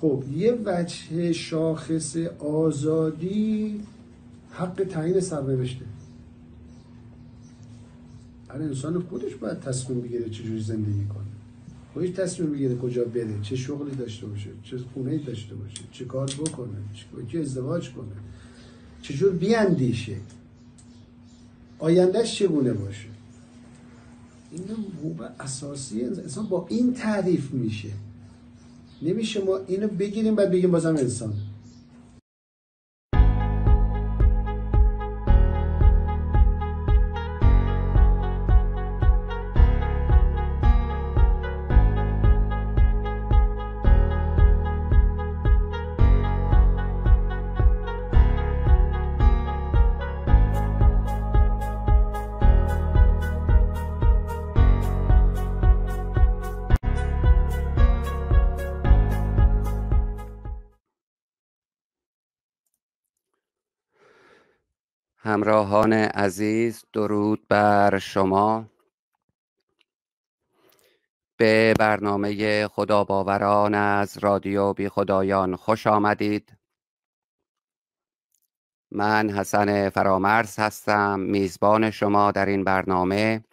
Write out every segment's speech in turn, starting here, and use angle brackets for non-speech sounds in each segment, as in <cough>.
خب یه وجه شاخص آزادی حق تعیین سرنوشته هر انسان خودش باید تصمیم بگیره چجوری زندگی کنه خودش تصمیم بگیره کجا بره چه شغلی داشته باشه چه خونه داشته باشه چه کار بکنه چه ازدواج کنه چجور بیاندیشه آیندهش چگونه باشه این هم اساسی انسان با این تعریف میشه نمیشه ما اینو بگیریم بعد بگیم بازم انسان همراهان عزیز درود بر شما به برنامه خدا باوران از رادیو بی خدایان خوش آمدید من حسن فرامرز هستم میزبان شما در این برنامه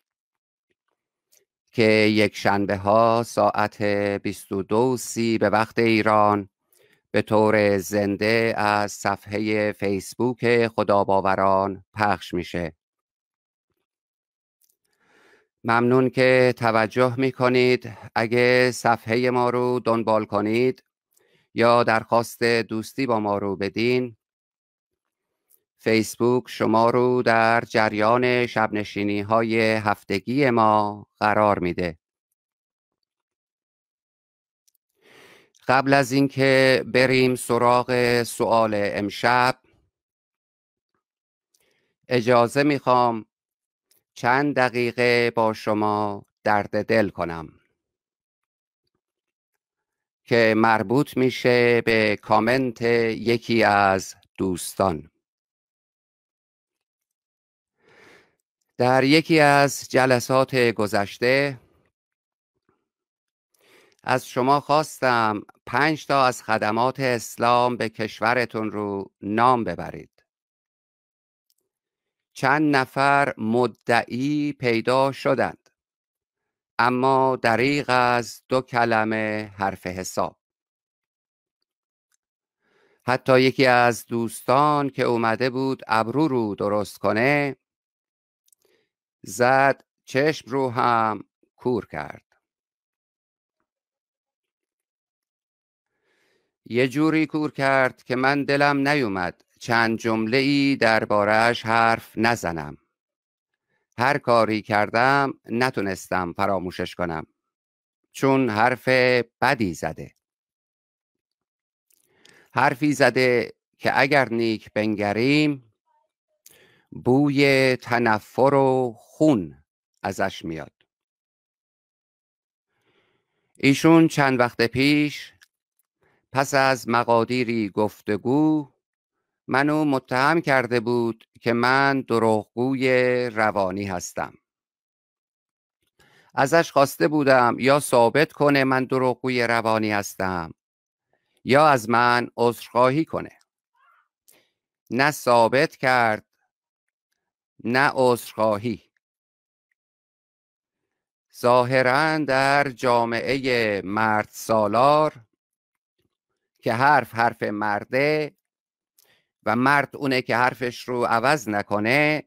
که یک شنبه ها ساعت 22:30 به وقت ایران به طور زنده از صفحه فیسبوک خداباوران پخش میشه ممنون که توجه میکنید اگه صفحه ما رو دنبال کنید یا درخواست دوستی با ما رو بدین فیسبوک شما رو در جریان شبنشینی های هفتگی ما قرار میده قبل از اینکه بریم سراغ سوال امشب اجازه میخوام چند دقیقه با شما درد دل کنم که مربوط میشه به کامنت یکی از دوستان در یکی از جلسات گذشته از شما خواستم پنج تا از خدمات اسلام به کشورتون رو نام ببرید چند نفر مدعی پیدا شدند اما دریغ از دو کلمه حرف حساب حتی یکی از دوستان که اومده بود ابرو رو درست کنه زد چشم رو هم کور کرد یه جوری کور کرد که من دلم نیومد چند جمله ای دربارهش حرف نزنم هر کاری کردم نتونستم فراموشش کنم چون حرف بدی زده حرفی زده که اگر نیک بنگریم بوی تنفر و خون ازش میاد ایشون چند وقت پیش پس از مقادیری گفتگو منو متهم کرده بود که من دروغگوی روانی هستم ازش خواسته بودم یا ثابت کنه من دروغگوی روانی هستم یا از من عذرخواهی کنه نه ثابت کرد نه عذرخواهی ظاهرا در جامعه مرد سالار که حرف حرف مرده و مرد اونه که حرفش رو عوض نکنه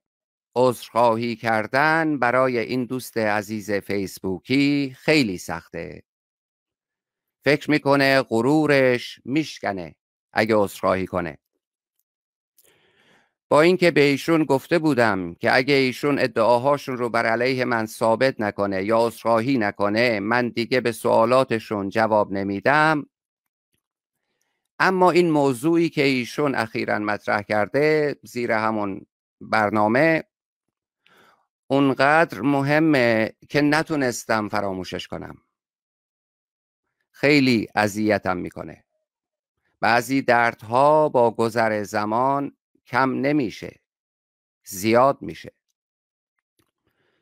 عذرخواهی کردن برای این دوست عزیز فیسبوکی خیلی سخته فکر میکنه غرورش میشکنه اگه عذرخواهی کنه با اینکه به ایشون گفته بودم که اگه ایشون ادعاهاشون رو بر علیه من ثابت نکنه یا عذرخواهی نکنه من دیگه به سوالاتشون جواب نمیدم اما این موضوعی که ایشون اخیرا مطرح کرده زیر همون برنامه اونقدر مهمه که نتونستم فراموشش کنم خیلی اذیتم میکنه بعضی دردها با گذر زمان کم نمیشه زیاد میشه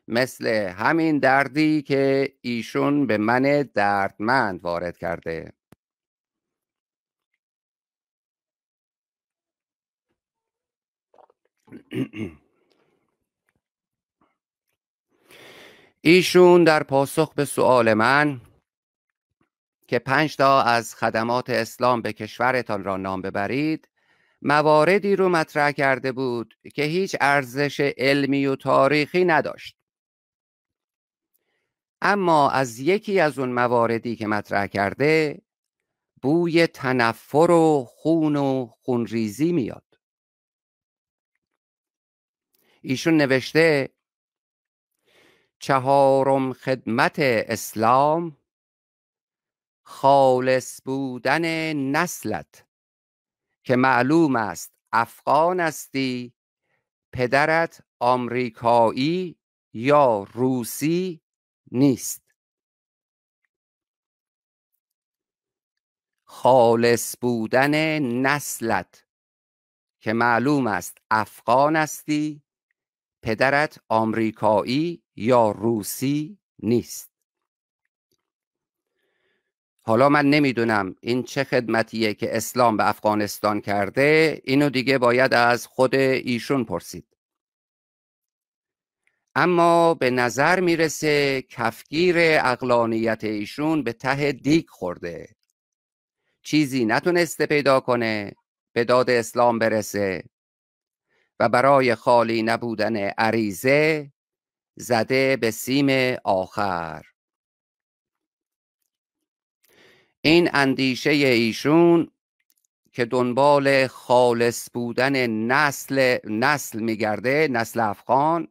مثل همین دردی که ایشون به من دردمند وارد کرده ایشون در پاسخ به سؤال من که پنج تا از خدمات اسلام به کشورتان را نام ببرید مواردی رو مطرح کرده بود که هیچ ارزش علمی و تاریخی نداشت اما از یکی از اون مواردی که مطرح کرده بوی تنفر و خون و خونریزی میاد ایشون نوشته چهارم خدمت اسلام خالص بودن نسلت که معلوم است افغان هستی پدرت آمریکایی یا روسی نیست خالص بودن نسلت که معلوم است افغان هستی پدرت آمریکایی یا روسی نیست حالا من نمیدونم این چه خدمتیه که اسلام به افغانستان کرده اینو دیگه باید از خود ایشون پرسید اما به نظر میرسه کفگیر اقلانیت ایشون به ته دیگ خورده چیزی نتونسته پیدا کنه به داد اسلام برسه و برای خالی نبودن عریزه زده به سیم آخر این اندیشه ایشون که دنبال خالص بودن نسل نسل میگرده نسل افغان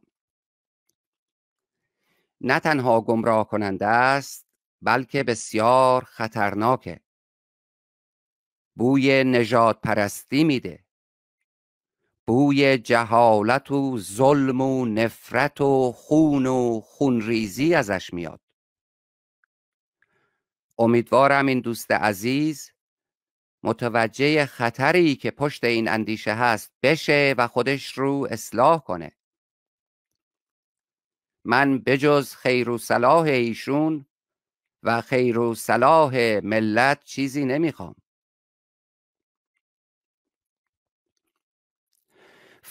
نه تنها گمراه کننده است بلکه بسیار خطرناکه بوی نجات پرستی میده بوی جهالت و ظلم و نفرت و خون و خونریزی ازش میاد امیدوارم این دوست عزیز متوجه خطری که پشت این اندیشه هست بشه و خودش رو اصلاح کنه من بجز خیر و صلاح ایشون و خیر و صلاح ملت چیزی نمیخوام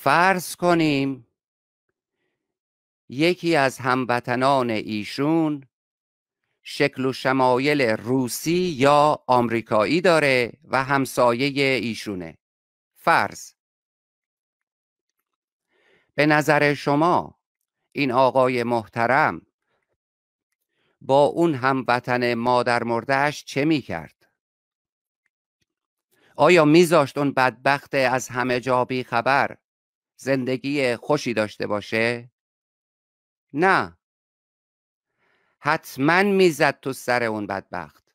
فرض کنیم یکی از هموطنان ایشون شکل و شمایل روسی یا آمریکایی داره و همسایه ایشونه فرض به نظر شما این آقای محترم با اون هموطن مادر مردهش چه کرد؟ آیا میذاشت اون بدبخت از همه جا بی خبر زندگی خوشی داشته باشه نه حتما میزد تو سر اون بدبخت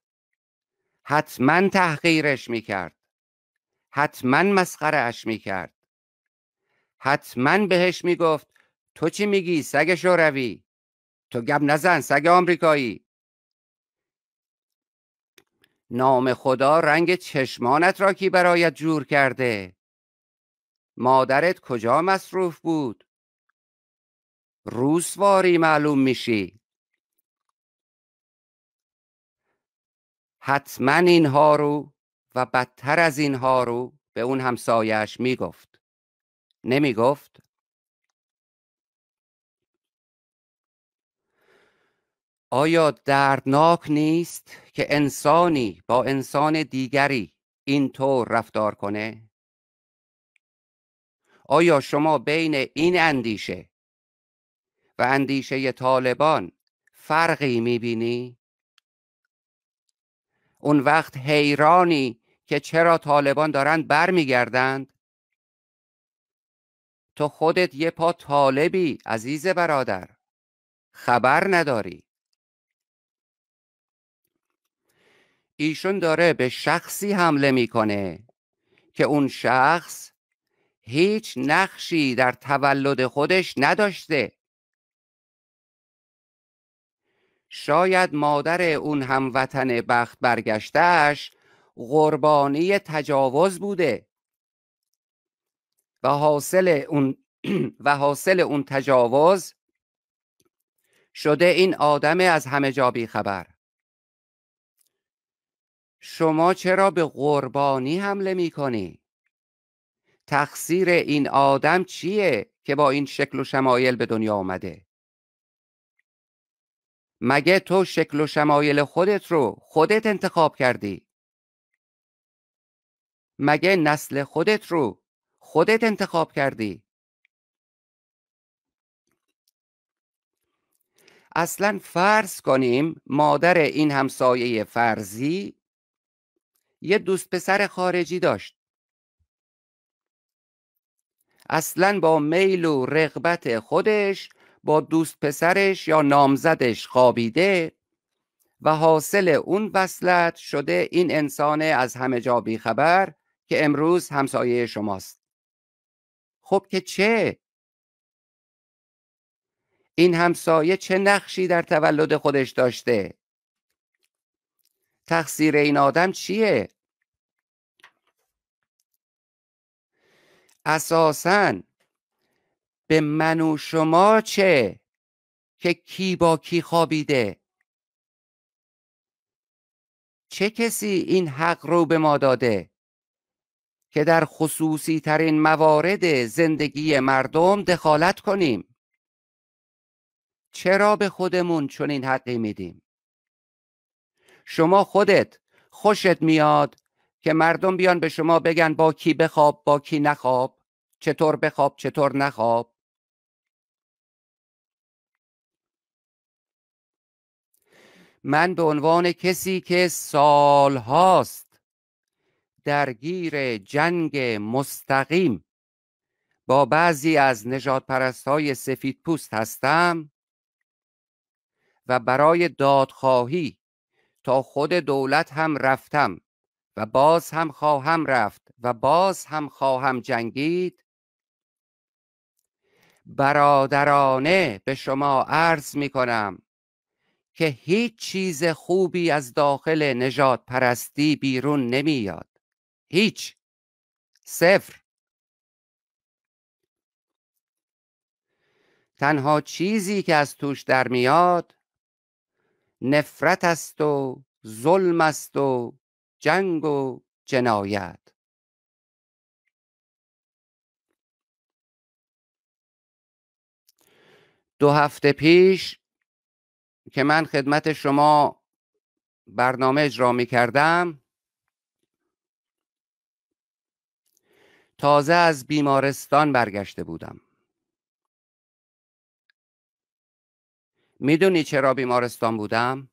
حتما تحقیرش میکرد حتما مسخره اش میکرد حتما بهش میگفت تو چی میگی سگ شوروی تو گب نزن سگ آمریکایی نام خدا رنگ چشمانت را کی برایت جور کرده مادرت کجا مصروف بود روسواری معلوم میشی حتما اینها رو و بدتر از اینها رو به اون همسایش میگفت نمیگفت آیا دردناک نیست که انسانی با انسان دیگری اینطور رفتار کنه؟ آیا شما بین این اندیشه و اندیشه طالبان فرقی میبینی؟ اون وقت حیرانی که چرا طالبان دارند برمیگردند تو خودت یه پا طالبی عزیز برادر خبر نداری ایشون داره به شخصی حمله میکنه که اون شخص هیچ نقشی در تولد خودش نداشته شاید مادر اون هموطن بخت برگشتهش قربانی تجاوز بوده و حاصل اون <clears throat> و حاصل اون تجاوز شده این آدم از همه جا خبر شما چرا به قربانی حمله می کنی؟ تقصیر این آدم چیه که با این شکل و شمایل به دنیا آمده مگه تو شکل و شمایل خودت رو خودت انتخاب کردی مگه نسل خودت رو خودت انتخاب کردی اصلا فرض کنیم مادر این همسایه فرضی یه دوست پسر خارجی داشت اصلا با میل و رغبت خودش با دوست پسرش یا نامزدش خوابیده و حاصل اون وصلت شده این انسان از همه جا بیخبر که امروز همسایه شماست خب که چه؟ این همسایه چه نقشی در تولد خودش داشته؟ تقصیر این آدم چیه؟ اساسا به من و شما چه که کی با کی خوابیده چه کسی این حق رو به ما داده که در خصوصی ترین موارد زندگی مردم دخالت کنیم چرا به خودمون چنین حقی میدیم شما خودت خوشت میاد که مردم بیان به شما بگن با کی بخواب با کی نخواب چطور بخواب چطور نخواب من به عنوان کسی که سال هاست درگیر جنگ مستقیم با بعضی از نجات پرست های سفید پوست هستم و برای دادخواهی تا خود دولت هم رفتم و باز هم خواهم رفت و باز هم خواهم جنگید برادرانه به شما عرض می کنم که هیچ چیز خوبی از داخل نجات پرستی بیرون نمیاد هیچ صفر تنها چیزی که از توش در میاد نفرت است و ظلم است و جنگ و جنایت دو هفته پیش که من خدمت شما برنامه اجرا می کردم تازه از بیمارستان برگشته بودم میدونی چرا بیمارستان بودم؟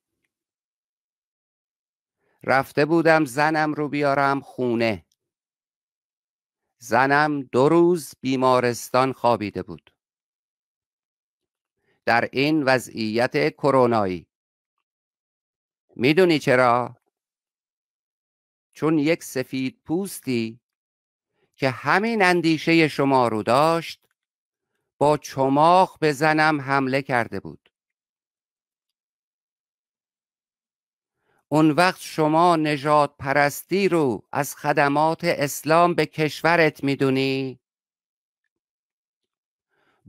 رفته بودم زنم رو بیارم خونه زنم دو روز بیمارستان خوابیده بود در این وضعیت کرونایی میدونی چرا چون یک سفید پوستی که همین اندیشه شما رو داشت با چماخ به زنم حمله کرده بود اون وقت شما نجات پرستی رو از خدمات اسلام به کشورت میدونی؟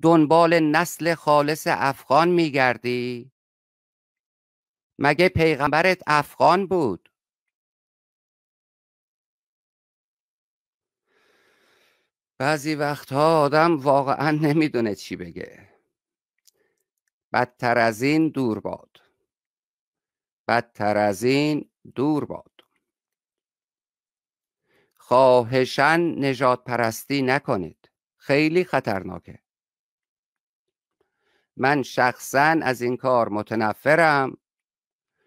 دنبال نسل خالص افغان میگردی؟ مگه پیغمبرت افغان بود؟ بعضی وقتها آدم واقعا نمیدونه چی بگه بدتر از این دور باد بدتر از این دور باد خواهشن نجات پرستی نکنید خیلی خطرناکه من شخصا از این کار متنفرم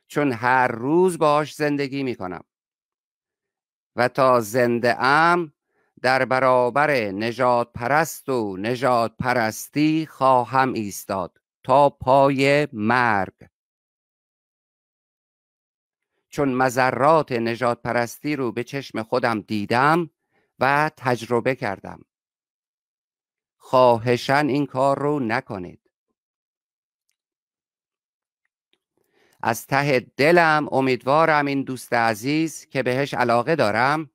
چون هر روز باش زندگی می کنم و تا زنده ام در برابر نجات پرست و نجات پرستی خواهم ایستاد تا پای مرگ چون مذرات نجات پرستی رو به چشم خودم دیدم و تجربه کردم خواهشن این کار رو نکنید از ته دلم امیدوارم این دوست عزیز که بهش علاقه دارم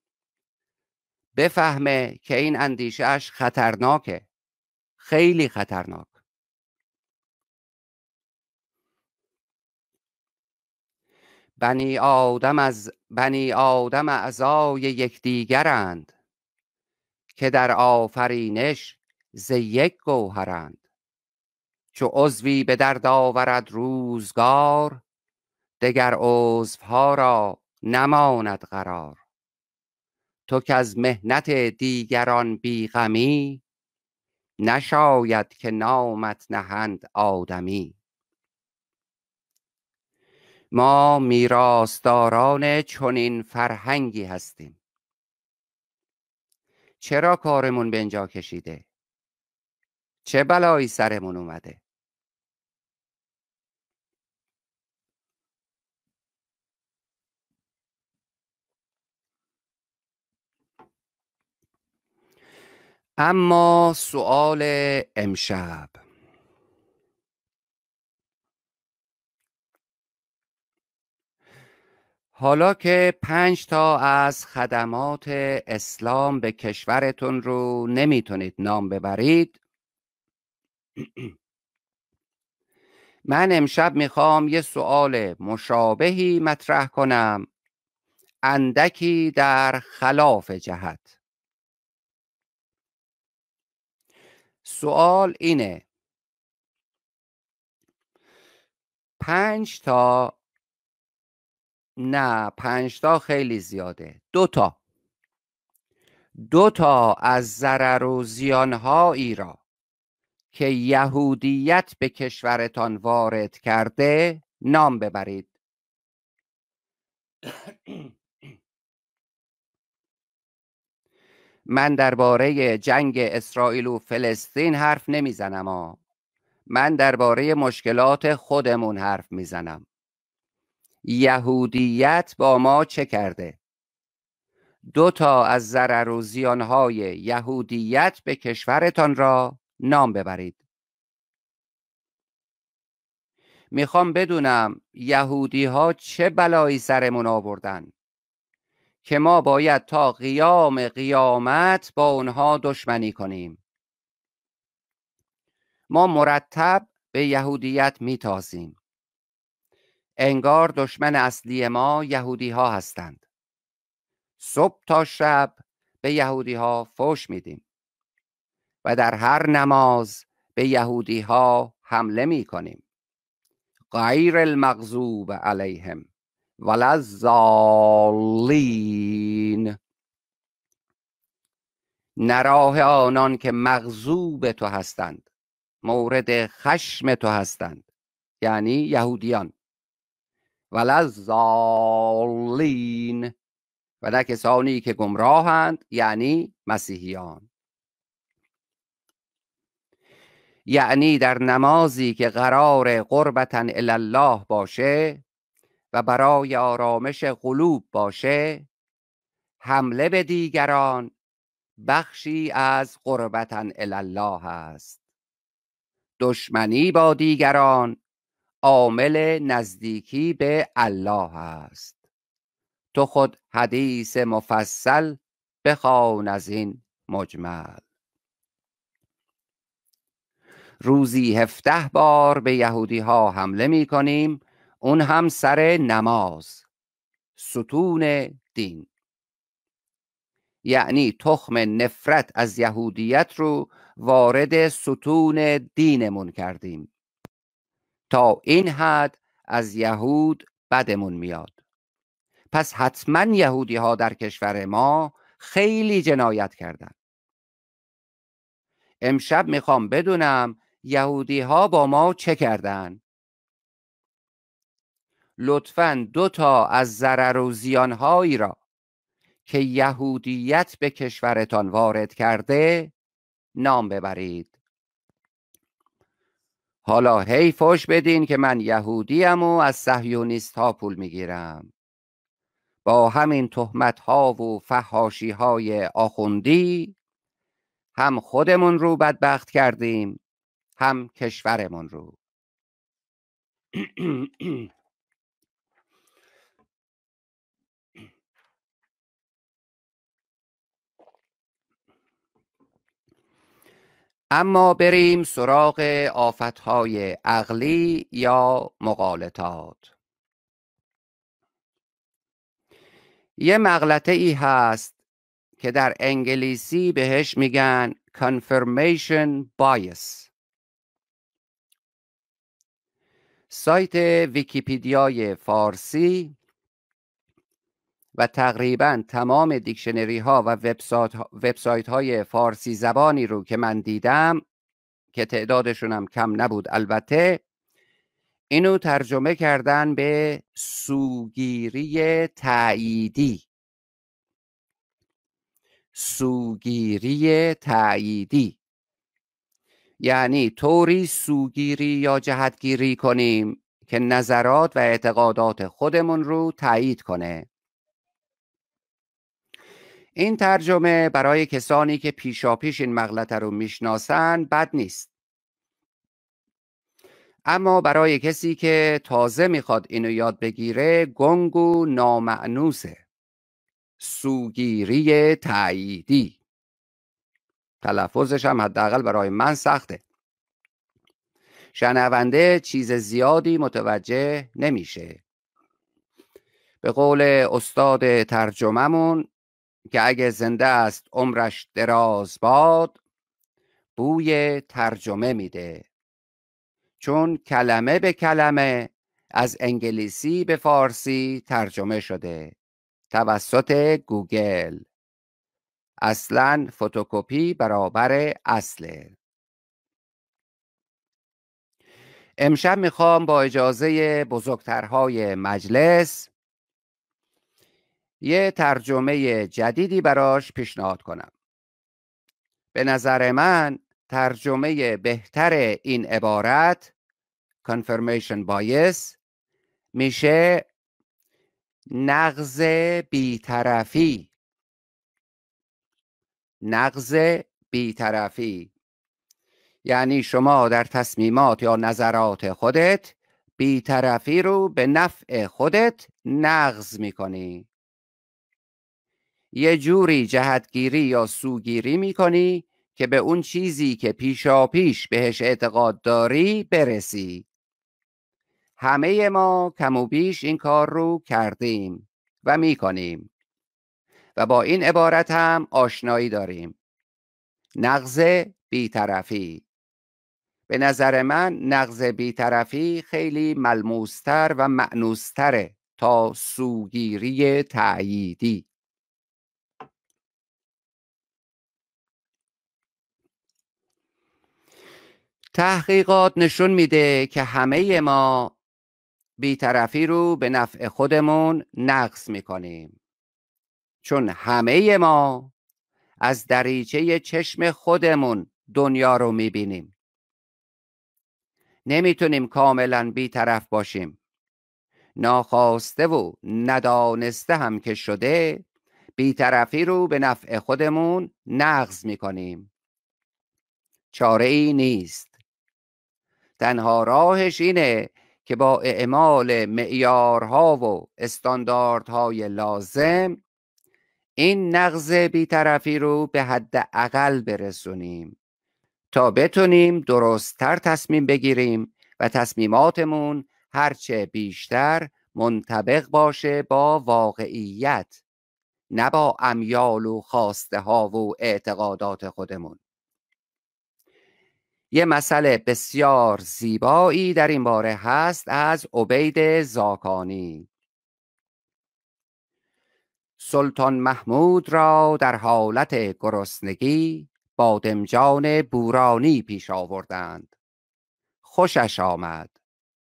بفهمه که این اندیشهش خطرناکه خیلی خطرناک بنی آدم از بنی آدم اعضای یکدیگرند که در آفرینش ز یک گوهرند چو عضوی به درد آورد روزگار دگر عضوها را نماند قرار تو که از مهنت دیگران بیغمی نشاید که نامت نهند آدمی ما میراستاران چنین فرهنگی هستیم چرا کارمون به اینجا کشیده چه بلایی سرمون اومده اما سوال امشب حالا که پنج تا از خدمات اسلام به کشورتون رو نمیتونید نام ببرید <clears throat> من امشب میخوام یه سوال مشابهی مطرح کنم اندکی در خلاف جهت سوال اینه پنج تا نه پنجتا خیلی زیاده دوتا تا از ضرر و زیانهایی را که یهودیت به کشورتان وارد کرده نام ببرید من درباره جنگ اسرائیل و فلسطین حرف نمیزنم ها من درباره مشکلات خودمون حرف میزنم یهودیت با ما چه کرده دو تا از ضرر و زیانهای یهودیت به کشورتان را نام ببرید میخوام بدونم یهودی ها چه بلایی سرمون آوردن که ما باید تا قیام قیامت با اونها دشمنی کنیم ما مرتب به یهودیت میتازیم انگار دشمن اصلی ما یهودی ها هستند صبح تا شب به یهودی ها فوش میدیم و در هر نماز به یهودی ها حمله می کنیم غیر المغضوب علیهم ولا نراه آنان که مغضوب تو هستند مورد خشم تو هستند یعنی یهودیان ولزالین و نه کسانی که گمراهند یعنی مسیحیان یعنی در نمازی که قرار قربتا الله باشه و برای آرامش قلوب باشه حمله به دیگران بخشی از قربتا الله است دشمنی با دیگران عامل نزدیکی به الله است تو خود حدیث مفصل بخوان از این مجمل روزی هفته بار به یهودی ها حمله می کنیم اون هم سر نماز ستون دین یعنی تخم نفرت از یهودیت رو وارد ستون دینمون کردیم تا این حد از یهود بدمون میاد پس حتما یهودی ها در کشور ما خیلی جنایت کردند. امشب میخوام بدونم یهودی ها با ما چه کردن لطفا دو تا از ضرر و زیان هایی را که یهودیت به کشورتان وارد کرده نام ببرید حالا هی فوش بدین که من یهودیم و از سهیونیست ها پول میگیرم با همین تهمت ها و فهاشی های آخوندی هم خودمون رو بدبخت کردیم هم کشورمون رو <clears throat> اما بریم سراغ آفتهای عقلی یا مقالطات یه مغلطه ای هست که در انگلیسی بهش میگن confirmation bias سایت ویکیپیدیای فارسی و تقریبا تمام دیکشنری ها و وبسایت های فارسی زبانی رو که من دیدم که تعدادشون هم کم نبود البته اینو ترجمه کردن به سوگیری تعییدی سوگیری تعییدی یعنی طوری سوگیری یا جهتگیری کنیم که نظرات و اعتقادات خودمون رو تایید کنه این ترجمه برای کسانی که پیشاپیش این مغلطه رو میشناسن بد نیست اما برای کسی که تازه میخواد اینو یاد بگیره گنگو نامعنوسه سوگیری تعییدی تلفظش هم حداقل برای من سخته شنونده چیز زیادی متوجه نمیشه به قول استاد ترجمهمون که اگه زنده است عمرش دراز باد بوی ترجمه میده چون کلمه به کلمه از انگلیسی به فارسی ترجمه شده توسط گوگل اصلا فتوکپی برابر اصله امشب میخوام با اجازه بزرگترهای مجلس یه ترجمه جدیدی براش پیشنهاد کنم به نظر من ترجمه بهتر این عبارت confirmation bias میشه نقض بیطرفی نقض بیطرفی یعنی شما در تصمیمات یا نظرات خودت بیطرفی رو به نفع خودت نقض میکنی یه جوری جهتگیری یا سوگیری میکنی که به اون چیزی که پیشا پیش بهش اعتقاد داری برسی همه ما کم و بیش این کار رو کردیم و میکنیم و با این عبارت هم آشنایی داریم نقض بیطرفی به نظر من نقض بیطرفی خیلی ملموستر و معنوستره تا سوگیری تعییدی تحقیقات نشون میده که همه ما بیطرفی رو به نفع خودمون نقص میکنیم چون همه ما از دریچه چشم خودمون دنیا رو میبینیم نمیتونیم کاملا بیطرف باشیم ناخواسته و ندانسته هم که شده بیطرفی رو به نفع خودمون نقض میکنیم چاره ای نیست تنها راهش اینه که با اعمال معیارها و استانداردهای لازم این نقض بیطرفی رو به حد اقل برسونیم تا بتونیم درستتر تصمیم بگیریم و تصمیماتمون هرچه بیشتر منطبق باشه با واقعیت نه با امیال و خواسته ها و اعتقادات خودمون یه مسئله بسیار زیبایی در این باره هست از عبید زاکانی سلطان محمود را در حالت گرسنگی بادمجان بورانی پیش آوردند خوشش آمد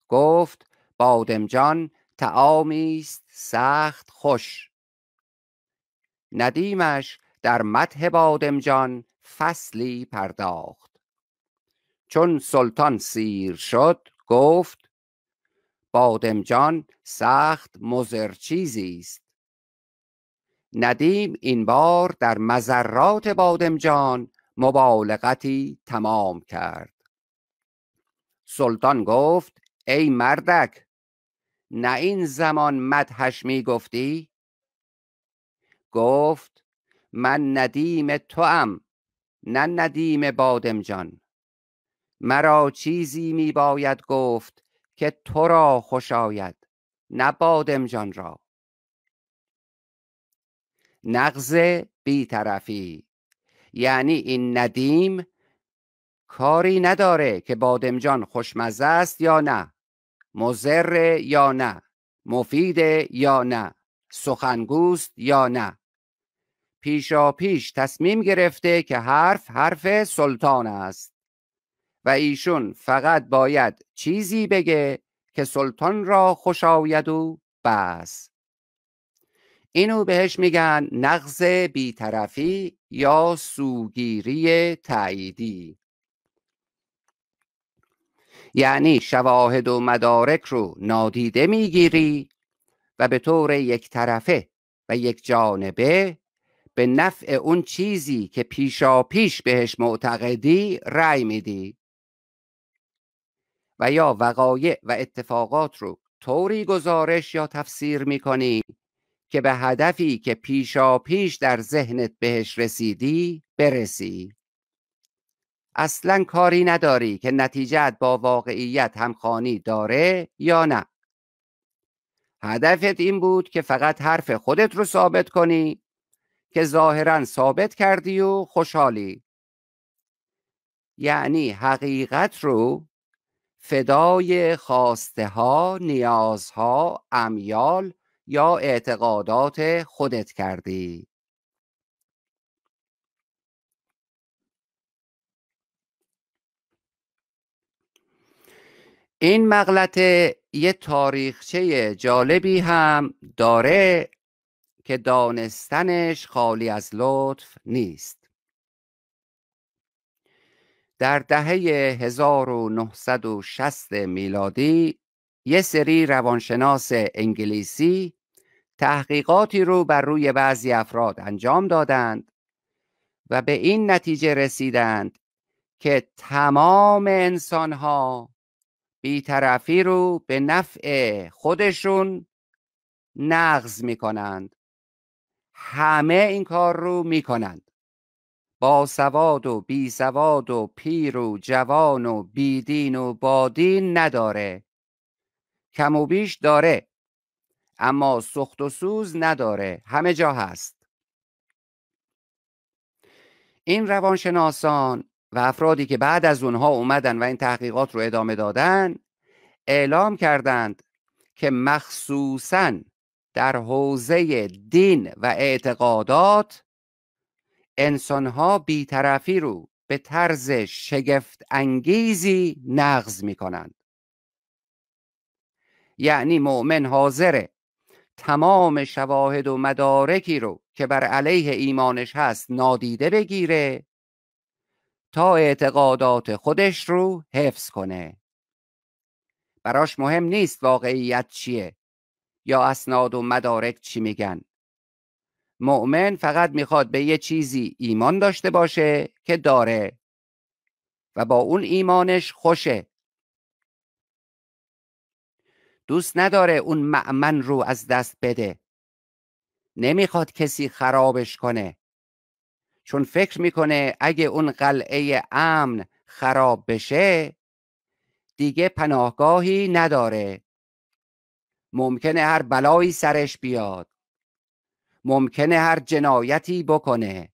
گفت بادمجان تعامی است سخت خوش ندیمش در مدح بادمجان فصلی پرداخت چون سلطان سیر شد گفت بادمجان سخت مزر چیزی است ندیم این بار در مذرات بادمجان مبالغتی تمام کرد سلطان گفت ای مردک نه این زمان مدهش می گفتی؟ گفت من ندیم توام نه ندیم بادمجان مرا چیزی می باید گفت که تو را خوش آید نه جان را نقض بیطرفی یعنی این ندیم کاری نداره که بادمجان خوشمزه است یا نه مضر یا نه مفید یا نه سخنگوست یا نه پیشا پیش تصمیم گرفته که حرف حرف سلطان است و ایشون فقط باید چیزی بگه که سلطان را خوش آید و بس اینو بهش میگن نقض بیطرفی یا سوگیری تاییدی یعنی شواهد و مدارک رو نادیده میگیری و به طور یک طرفه و یک جانبه به نفع اون چیزی که پیشا پیش بهش معتقدی رأی میدی و یا وقایع و اتفاقات رو طوری گزارش یا تفسیر کنی که به هدفی که پیشا پیش در ذهنت بهش رسیدی برسی اصلا کاری نداری که نتیجت با واقعیت همخانی داره یا نه هدفت این بود که فقط حرف خودت رو ثابت کنی که ظاهرا ثابت کردی و خوشحالی یعنی حقیقت رو فدای خواسته ها نیازها امیال یا اعتقادات خودت کردی این مغلطه یه تاریخچه جالبی هم داره که دانستنش خالی از لطف نیست در دهه 1960 میلادی یه سری روانشناس انگلیسی تحقیقاتی رو بر روی بعضی افراد انجام دادند و به این نتیجه رسیدند که تمام انسانها بیطرفی رو به نفع خودشون نقض کنند. همه این کار رو میکنند با سواد و بی سواد و پیر و جوان و بیدین و بادین نداره کم و بیش داره اما سخت و سوز نداره همه جا هست این روانشناسان و افرادی که بعد از اونها اومدن و این تحقیقات رو ادامه دادن اعلام کردند که مخصوصا در حوزه دین و اعتقادات انسانها بیطرفی رو به طرز شگفت انگیزی نقض می کنند. یعنی مؤمن حاضره تمام شواهد و مدارکی رو که بر علیه ایمانش هست نادیده بگیره تا اعتقادات خودش رو حفظ کنه براش مهم نیست واقعیت چیه یا اسناد و مدارک چی میگن مؤمن فقط میخواد به یه چیزی ایمان داشته باشه که داره و با اون ایمانش خوشه دوست نداره اون معمن رو از دست بده نمیخواد کسی خرابش کنه چون فکر میکنه اگه اون قلعه امن خراب بشه دیگه پناهگاهی نداره ممکنه هر بلایی سرش بیاد ممکنه هر جنایتی بکنه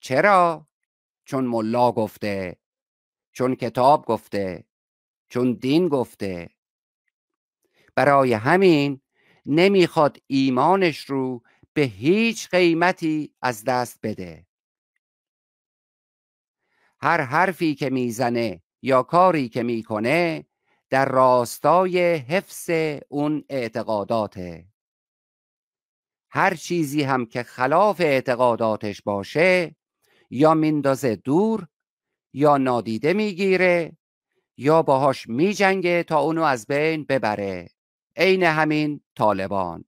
چرا؟ چون ملا گفته چون کتاب گفته چون دین گفته برای همین نمیخواد ایمانش رو به هیچ قیمتی از دست بده هر حرفی که میزنه یا کاری که میکنه در راستای حفظ اون اعتقاداته هر چیزی هم که خلاف اعتقاداتش باشه یا میندازه دور یا نادیده میگیره یا باهاش میجنگه تا اونو از بین ببره عین همین طالبان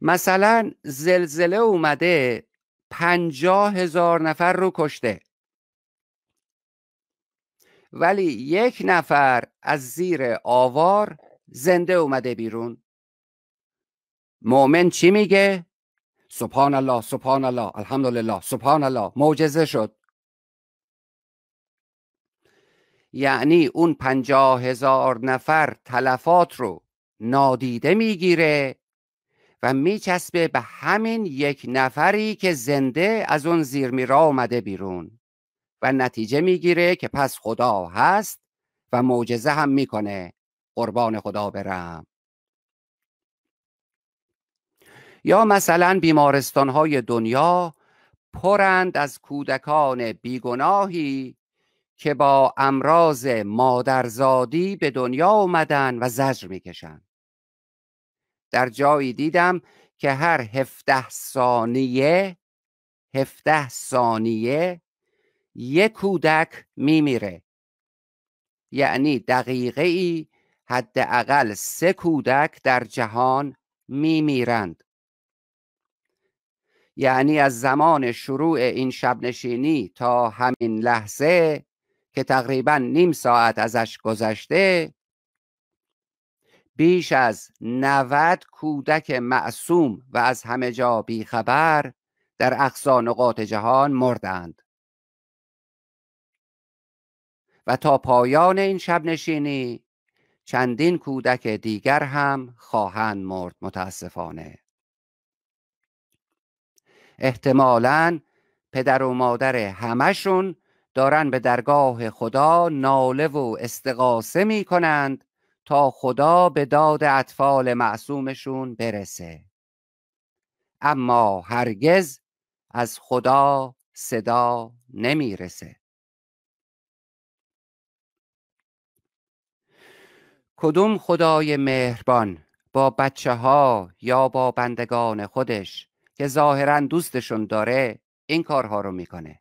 مثلا زلزله اومده پنجاه هزار نفر رو کشته ولی یک نفر از زیر آوار زنده اومده بیرون مؤمن چی میگه؟ سبحان الله سبحان الله الحمدلله سبحان الله معجزه شد یعنی اون پنجاه هزار نفر تلفات رو نادیده میگیره و میچسبه به همین یک نفری که زنده از اون زیر میرا اومده بیرون و نتیجه میگیره که پس خدا هست و معجزه هم میکنه قربان خدا برم یا مثلا بیمارستان های دنیا پرند از کودکان بیگناهی که با امراض مادرزادی به دنیا اومدن و زجر میکشن در جایی دیدم که هر هفته ثانیه هفته ثانیه یک کودک میمیره یعنی دقیقه ای حداقل سه کودک در جهان میمیرند یعنی از زمان شروع این شبنشینی تا همین لحظه که تقریبا نیم ساعت ازش گذشته بیش از 90 کودک معصوم و از همه جا بیخبر در اقصا نقاط جهان مردند و تا پایان این شب نشینی چندین کودک دیگر هم خواهند مرد متاسفانه احتمالا پدر و مادر همشون دارن به درگاه خدا ناله و استقاسه می کنند تا خدا به داد اطفال معصومشون برسه اما هرگز از خدا صدا نمیرسه کدوم خدای مهربان با بچه ها یا با بندگان خودش که ظاهرا دوستشون داره این کارها رو میکنه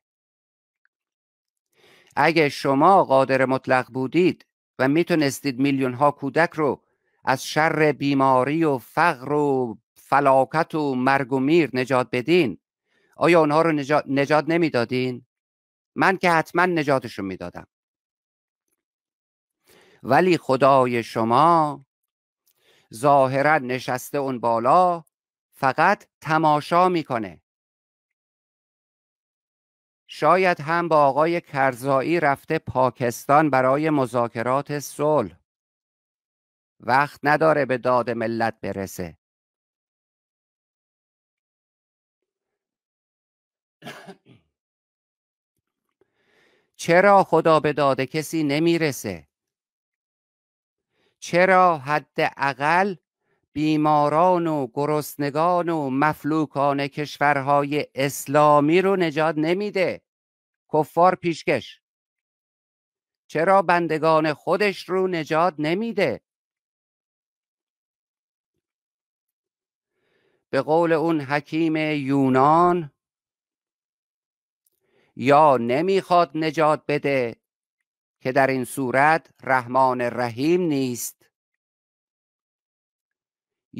اگه شما قادر مطلق بودید و میتونستید میلیون ها کودک رو از شر بیماری و فقر و فلاکت و مرگ و میر نجات بدین آیا اونها رو نجات, نجات نمیدادین؟ من که حتما نجاتشون میدادم ولی خدای شما ظاهرا نشسته اون بالا فقط تماشا میکنه شاید هم با آقای کرزایی رفته پاکستان برای مذاکرات صلح وقت نداره به داد ملت برسه چرا خدا به داد کسی نمیرسه چرا حداقل بیماران و گرسنگان و مفلوکان کشورهای اسلامی رو نجات نمیده کفار پیشکش چرا بندگان خودش رو نجات نمیده به قول اون حکیم یونان یا نمیخواد نجات بده که در این صورت رحمان رحیم نیست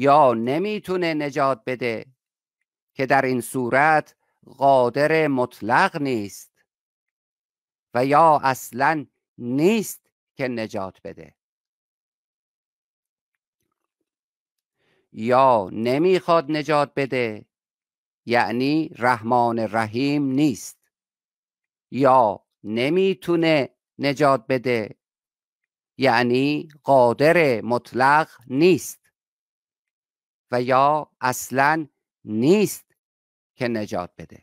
یا نمیتونه نجات بده که در این صورت قادر مطلق نیست و یا اصلا نیست که نجات بده یا نمیخواد نجات بده یعنی رحمان رحیم نیست یا نمیتونه نجات بده یعنی قادر مطلق نیست و یا اصلا نیست که نجات بده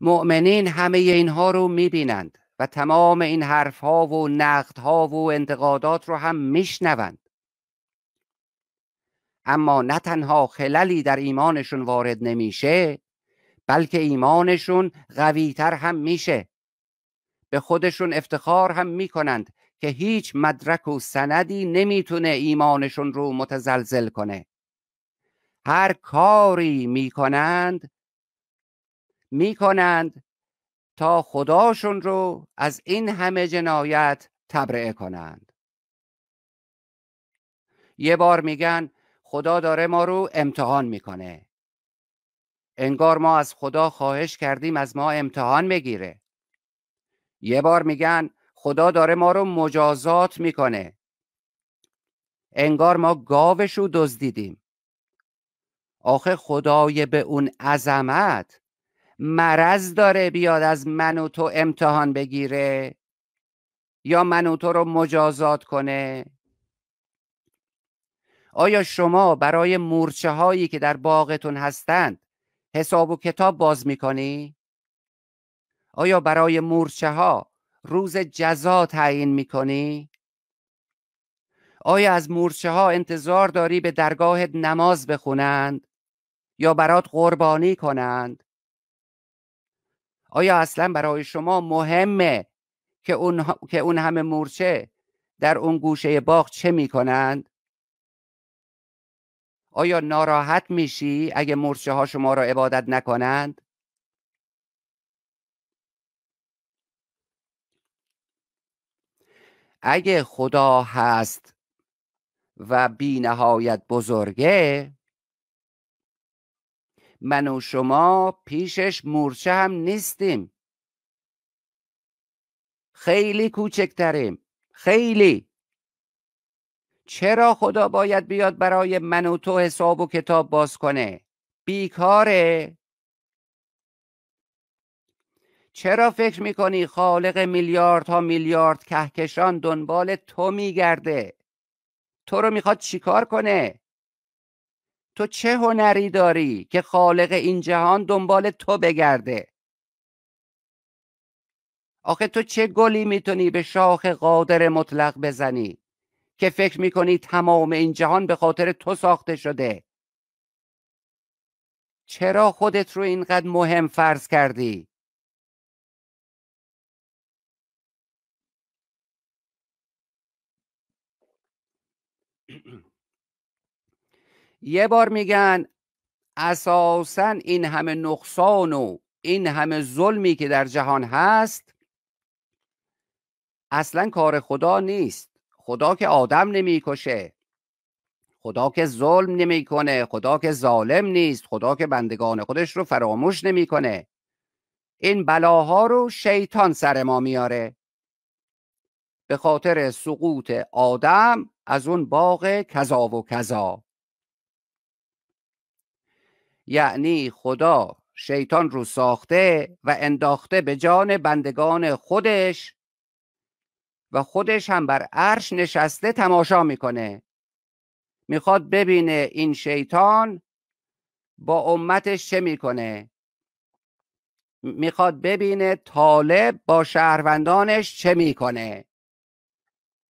مؤمنین همه اینها رو میبینند و تمام این حرفها و نقدها و انتقادات رو هم میشنوند اما نه تنها خللی در ایمانشون وارد نمیشه بلکه ایمانشون قویتر هم میشه به خودشون افتخار هم میکنند که هیچ مدرک و سندی نمیتونه ایمانشون رو متزلزل کنه هر کاری میکنند میکنند تا خداشون رو از این همه جنایت تبرئه کنند یه بار میگن خدا داره ما رو امتحان میکنه انگار ما از خدا خواهش کردیم از ما امتحان بگیره یه بار میگن خدا داره ما رو مجازات میکنه انگار ما گاوش رو دزدیدیم آخه خدای به اون عظمت مرض داره بیاد از من و تو امتحان بگیره یا من و تو رو مجازات کنه آیا شما برای مورچه هایی که در باغتون هستند حساب و کتاب باز میکنی؟ آیا برای مورچه ها روز جزا تعیین میکنی؟ آیا از مورچه ها انتظار داری به درگاهت نماز بخونند یا برات قربانی کنند؟ آیا اصلا برای شما مهمه که اون, که اون همه مورچه در اون گوشه باغ چه می کنند؟ آیا ناراحت میشی اگه مورچه ها شما را عبادت نکنند؟ اگه خدا هست و بی نهایت بزرگه من و شما پیشش مورچه هم نیستیم خیلی کوچکتریم خیلی چرا خدا باید بیاد برای من و تو حساب و کتاب باز کنه بیکاره چرا فکر میکنی خالق میلیاردها میلیارد کهکشان دنبال تو میگرده تو رو میخواد چیکار کنه تو چه هنری داری که خالق این جهان دنبال تو بگرده آخه تو چه گلی میتونی به شاخ قادر مطلق بزنی که فکر میکنی تمام این جهان به خاطر تو ساخته شده چرا خودت رو اینقدر مهم فرض کردی یه بار میگن اساسا این همه نقصان و این همه ظلمی که در جهان هست اصلا کار خدا نیست خدا که آدم نمیکشه خدا که ظلم نمیکنه خدا که ظالم نیست خدا که بندگان خودش رو فراموش نمیکنه این بلاها رو شیطان سر ما میاره به خاطر سقوط آدم از اون باغ کذا و کذا یعنی خدا شیطان رو ساخته و انداخته به جان بندگان خودش و خودش هم بر عرش نشسته تماشا میکنه میخواد ببینه این شیطان با امتش چه میکنه میخواد ببینه طالب با شهروندانش چه میکنه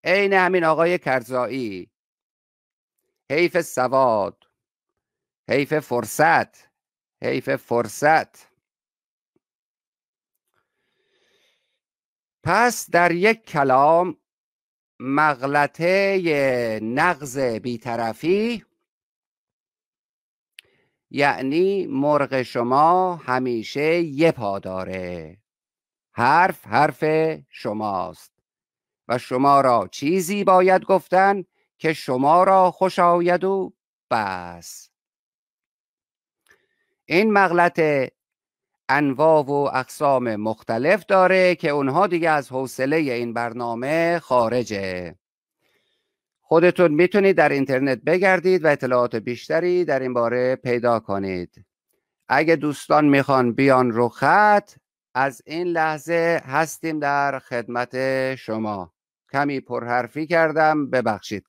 عین همین آقای کرزایی حیف سواد حیف فرصت حیف فرصت پس در یک کلام مغلطه نقض بیطرفی یعنی مرغ شما همیشه یه پا داره حرف حرف شماست و شما را چیزی باید گفتن که شما را خوش آید و بس این مغلط انواع و اقسام مختلف داره که اونها دیگه از حوصله این برنامه خارجه خودتون میتونید در اینترنت بگردید و اطلاعات بیشتری در این باره پیدا کنید اگه دوستان میخوان بیان رو خط از این لحظه هستیم در خدمت شما کمی پرحرفی کردم ببخشید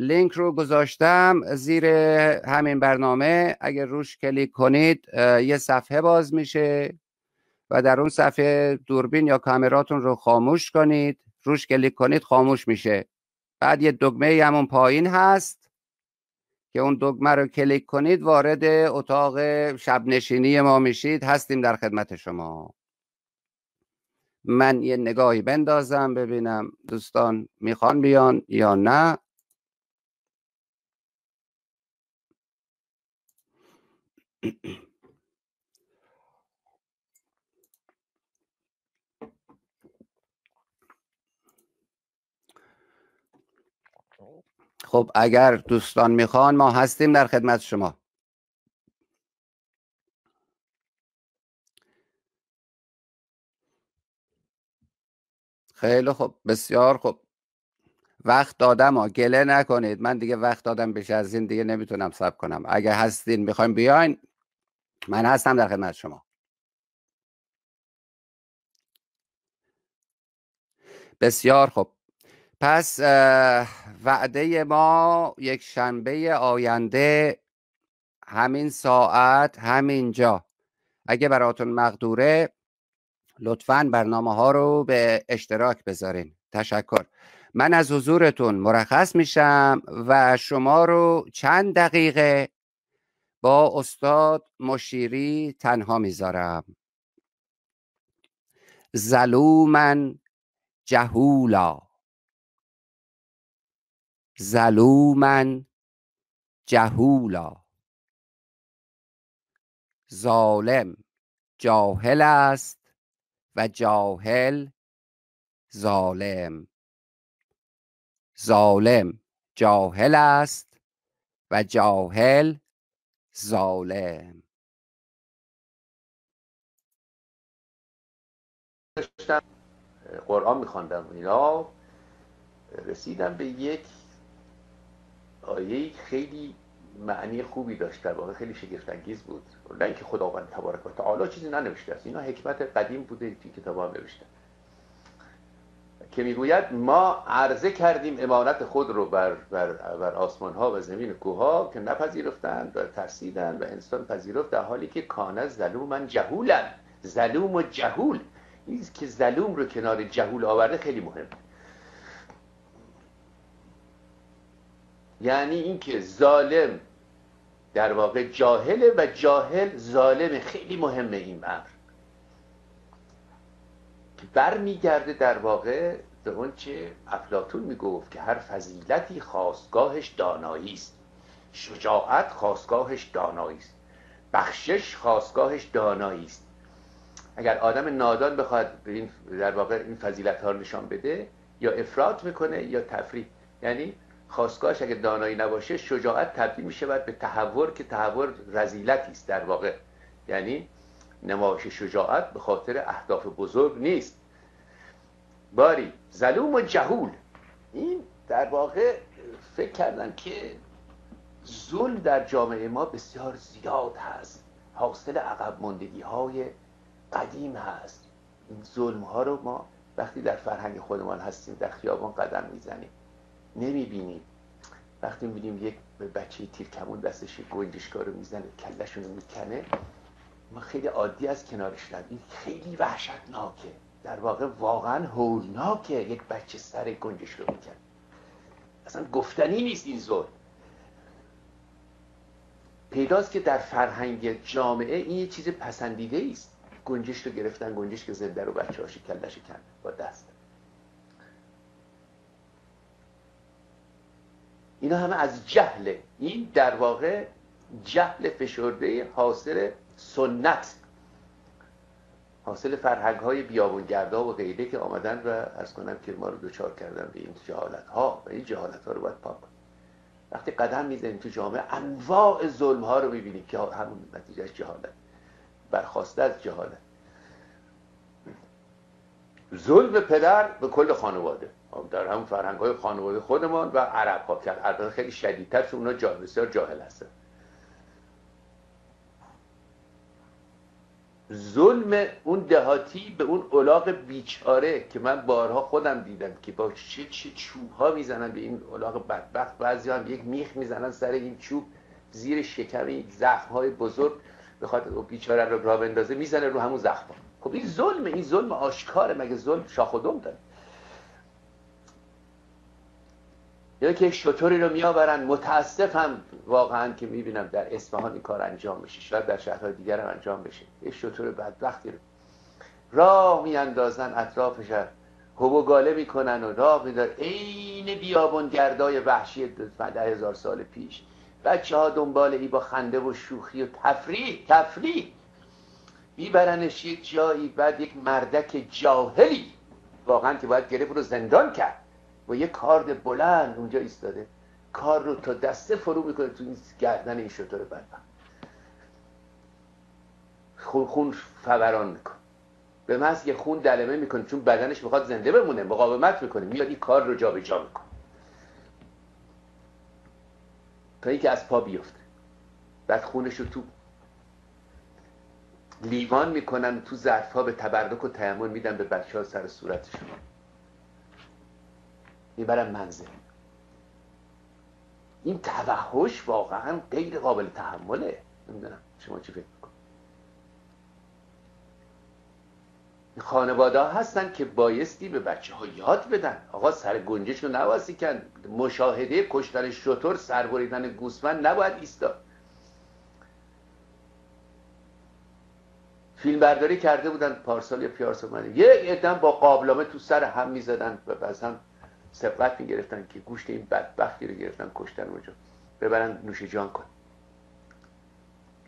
لینک رو گذاشتم زیر همین برنامه اگر روش کلیک کنید یه صفحه باز میشه و در اون صفحه دوربین یا کامراتون رو خاموش کنید روش کلیک کنید خاموش میشه بعد یه دگمه همون پایین هست که اون دگمه رو کلیک کنید وارد اتاق شبنشینی ما میشید هستیم در خدمت شما من یه نگاهی بندازم ببینم دوستان میخوان بیان یا نه خب اگر دوستان میخوان ما هستیم در خدمت شما خیلی خب بسیار خب وقت دادم ها گله نکنید من دیگه وقت دادم بیش از این دیگه نمیتونم سب کنم اگه هستین میخوایم بیاین من هستم در خدمت شما بسیار خوب پس وعده ما یک شنبه آینده همین ساعت همین جا اگه براتون مقدوره لطفا برنامه ها رو به اشتراک بذارین تشکر من از حضورتون مرخص میشم و شما رو چند دقیقه با استاد مشیری تنها میذارم زلومن جهولا زلومن جهولا ظالم جاهل است و جاهل ظالم ظالم جاهل است و جاهل ظالم قرآن میخواندم اینا رسیدم به یک آیه خیلی معنی خوبی داشت در واقع خیلی شگفتانگیز بود نه اینکه خداوند تبارک و تعالی چیزی ننوشته است اینا حکمت قدیم بوده که کتاب هم نوشتن که میگوید ما عرضه کردیم امانت خود رو بر, بر, بر آسمان ها و زمین کوها که نپذیرفتند و ترسیدند و انسان پذیرفت در حالی که کانه ظلوما جهولا ظلوم و جهول این که ظلوم رو کنار جهول آورده خیلی مهمه یعنی اینکه ظالم در واقع جاهله و جاهل ظالم خیلی مهمه این امر برمیگرده در واقع به اون چه افلاتون میگفت که هر فضیلتی خواستگاهش دانایی است شجاعت خواستگاهش دانایی است بخشش خواستگاهش دانایی است اگر آدم نادان بخواد به این در واقع این فضیلت ها رو نشان بده یا افراد میکنه یا تفریح یعنی خواستگاهش اگر دانایی نباشه شجاعت تبدیل میشه به تحور که تحور رزیلتی است در واقع یعنی نمایش شجاعت به خاطر اهداف بزرگ نیست باری ظلوم و جهول این در واقع فکر کردن که ظلم در جامعه ما بسیار زیاد هست حاصل عقب مندگی های قدیم هست این ظلم ها رو ما وقتی در فرهنگ خودمان هستیم در خیابان قدم میزنیم نمیبینیم وقتی میبینیم یک بچه تیر کمون دستش گنجشکار رو میزنه کلشون رو میکنه ما خیلی عادی از کنارش رد خیلی وحشتناکه در واقع واقعا هولناکه یک بچه سر گنجش رو میکرد اصلا گفتنی نیست این زور پیداست که در فرهنگ جامعه این یه چیز پسندیده است گنجش رو گرفتن گنجش که زنده رو بچه هاشی کلش با دست اینا همه از جهله این در واقع جهل فشرده حاصل سنت حاصل فرهنگ های بیابونگردا و غیره که آمدن و از کنم که ما رو دوچار کردن به این جهالت ها و این جهالت ها رو باید پاک وقتی قدم میزنیم تو جامعه انواع ظلم ها رو میبینیم که همون نتیجه از جهالت برخواسته از جهالت ظلم پدر به کل خانواده خب در هم فرهنگ های خانواده خودمان و عرب ها کرد البته خیلی شدیدتر تو اونا بسیار جاهل هستن ظلم اون دهاتی به اون علاق بیچاره که من بارها خودم دیدم که با چه چه چوبها میزنن به این علاق بدبخت بعضی هم یک میخ میزنن سر این چوب زیر شکم این های بزرگ بخواد بیچاره رو را بندازه میزنه رو همون زخم خب این ظلم این ظلم آشکاره مگه ظلم شاخ و دم داره یا که یک شطوری رو میآورن متاسفم واقعا که میبینم در اصفهان این کار انجام میشه شاید در شهرهای دیگر هم انجام بشه یک شطور بدبختی رو راه میاندازن اطرافش شهر و گاله میکنن و راه میدار عین بیابون گردای وحشی ده هزار سال پیش بچه ها دنبال ای با خنده و شوخی و تفریح تفریح میبرنش یک جایی بعد یک مردک جاهلی واقعا که باید گرفت رو زندان کرد با یه کارد بلند اونجا ایستاده کار رو تا دسته فرو میکنه تو این گردن این شطور بدبخت خون خون فوران میکنه به محض که خون دلمه میکنه چون بدنش میخواد زنده بمونه مقاومت میکنه میاد این کار رو جابجا میکنه تا اینکه از پا بیفته بعد خونش رو تو لیوان میکنن تو ظرفها به تبرک و تیمون میدن به بچه ها سر صورتشون میبرن منزل این توحش واقعا غیر قابل تحمله نمیدونم شما چی فکر خانواده هستن که بایستی به بچه ها یاد بدن آقا سر گنجش رو نواسی کن مشاهده کشتن شطور سر بریدن گوسفند نباید ایستاد فیلم برداری کرده بودن پارسال یا پیارسال یک ادم با قابلامه تو سر هم میزدن و بعض سبقت میگرفتن که گوشت این بدبختی رو گرفتن کشتن اونجا ببرن نوش جان کن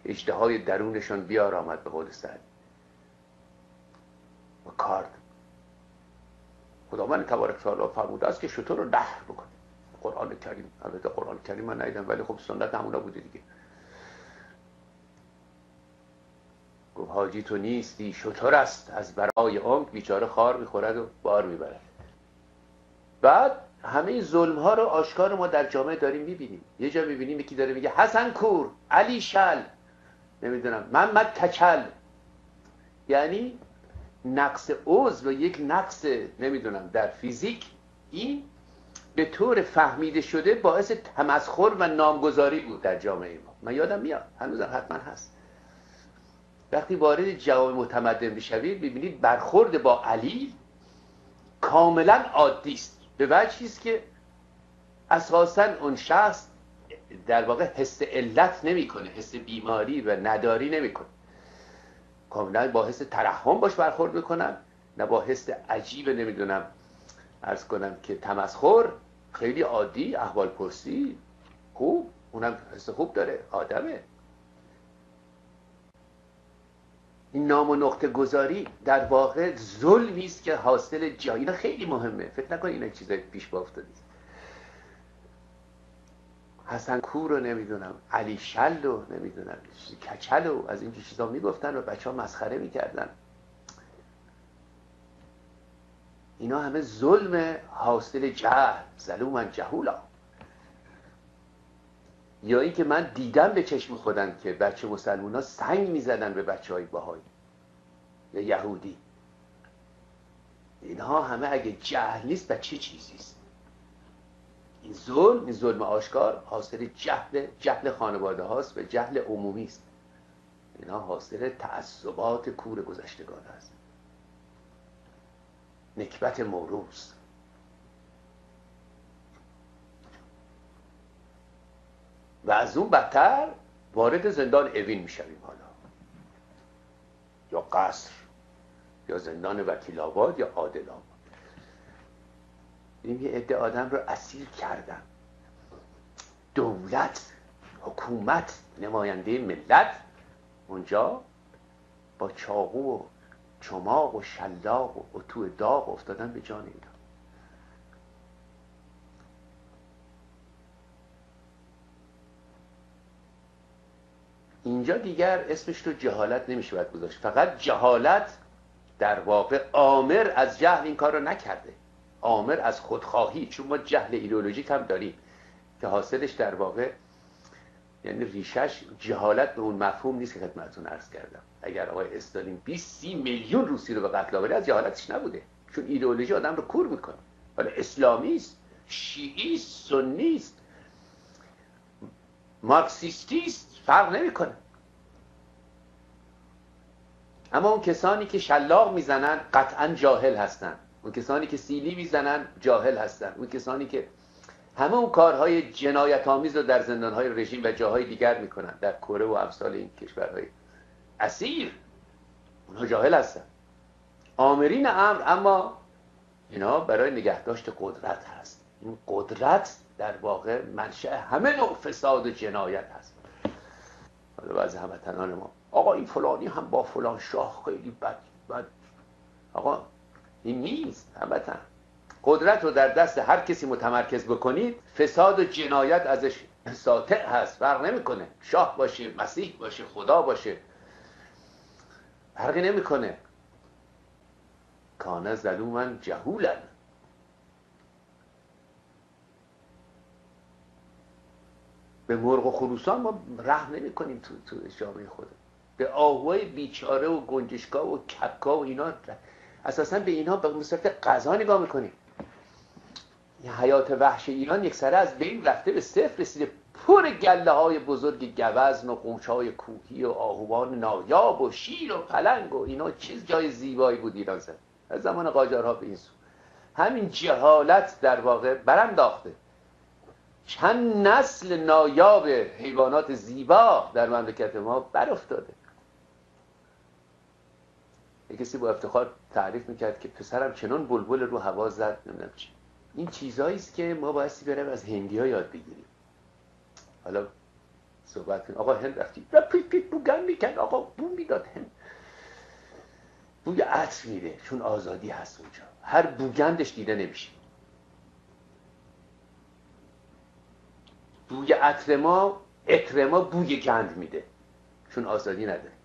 اشتهای درونشان بیار آمد به قول سعد و کارد خداوند تبارک تعالی فرموده است که شطور رو نحر بکنه قرآن کریم البته قرآن کریم من ولی خب سنت همونا بوده دیگه گفت حاجی تو نیستی شطور است از برای عمق بیچاره خار میخورد و بار میبرد بعد همه ظلم ها رو آشکار ما در جامعه داریم میبینیم یه جا میبینیم یکی داره میگه حسن کور علی شل نمیدونم محمد تکل یعنی نقص عضو و یک نقص نمیدونم در فیزیک این به طور فهمیده شده باعث تمسخر و نامگذاری بود در جامعه ما من یادم میاد هنوزم حتما هست وقتی وارد جواب متمدن میشوید ببینید برخورد با علی کاملا عادی است به وجهی است که اساسا اون شخص در واقع حس علت نمیکنه حس بیماری و نداری نمیکنه کاملا خب، با حس ترحم باش برخورد میکنم نه با حس عجیب نمیدونم ارز کنم که تمسخر خیلی عادی احوال پرسی خوب اونم حس خوب داره آدمه این نام و نقطه گذاری در واقع ظلمی است که حاصل جایی خیلی مهمه فکر نکن اینا چیزای پیش با افتاده حسن کور رو نمیدونم علی شل رو نمیدونم کچل رو از این چیزا میگفتن و بچه ها مسخره میکردن اینا همه ظلم حاصل جهل ظلومن جهولا یا اینکه من دیدم به چشم خودم که بچه مسلمان ها سنگ میزدن به بچه های باهایی یا یهودی اینها همه اگه جهل نیست و چه چیزی است این ظلم این ظلم آشکار حاصل جهل جهل خانواده هاست و جهل عمومی است اینها حاصل تعصبات کور گذشتگان است نکبت موروست و از اون بدتر وارد زندان اوین میشویم حالا یا قصر یا زندان وکیل آباد یا عادل آباد این یه عده آدم رو اسیر کردم دولت حکومت نماینده ملت اونجا با چاقو و چماق و شلاق و اتو داغ افتادن به جان اینا اینجا دیگر اسمش رو جهالت باید گذاشت فقط جهالت در واقع آمر از جهل این کار رو نکرده آمر از خودخواهی چون ما جهل ایدئولوژیک هم داریم که حاصلش در واقع یعنی ریشش جهالت به اون مفهوم نیست که خدمتتون عرض کردم اگر آقای استالین 20 30 میلیون روسی رو به قتل آوری از جهالتش نبوده چون ایدئولوژی آدم رو کور میکنه حالا اسلامی است شیعی است سنی است است فرق نمیکنه اما اون کسانی که شلاق میزنن قطعا جاهل هستن اون کسانی که سیلی میزنن جاهل هستن اون کسانی که همه اون کارهای جنایت آمیز رو در زندانهای رژیم و جاهای دیگر میکنن در کره و امثال این کشورهای اسیر اونها جاهل هستن آمرین امر اما اینا برای نگهداشت قدرت هست این قدرت در واقع منشأ همه نوع فساد و جنایت هست حالا بعضی هموطنان ما آقا این فلانی هم با فلان شاه خیلی بد بد آقا این نیست هموطن قدرت رو در دست هر کسی متمرکز بکنید فساد و جنایت ازش ساطع هست فرق نمیکنه شاه باشه مسیح باشه خدا باشه فرقی نمیکنه کانه زلومن جهولن به مرغ و خروسان ما رحم نمی کنیم تو, تو جامعه خود به آهوای بیچاره و گنجشگاه و کپکا و اینا اساسا به اینا به مصرف قضا نگاه میکنیم حیات وحش ایران یک سره از بین رفته به صفر رسیده پر گله های بزرگ گوزن و قوچ های کوهی و آهوان نایاب و شیر و پلنگ و اینا چیز جای زیبایی بود ایران از زمان قاجارها به این سو همین جهالت در واقع برانداخته چند نسل نایاب حیوانات زیبا در مملکت ما برافتاده یه کسی با افتخار تعریف میکرد که پسرم چنان بلبل رو هوا زد چی این چیزهایی است که ما بایستی برم از هندی ها یاد بگیریم حالا صحبت کنیم آقا هند رفتی پی پیپ پیپ بوگن میکن آقا بو میداد هند بوی عطر میده چون آزادی هست اونجا هر بوگندش دیده نمیشه بوی عطر ما عطر ما بوی گند میده چون آزادی نداره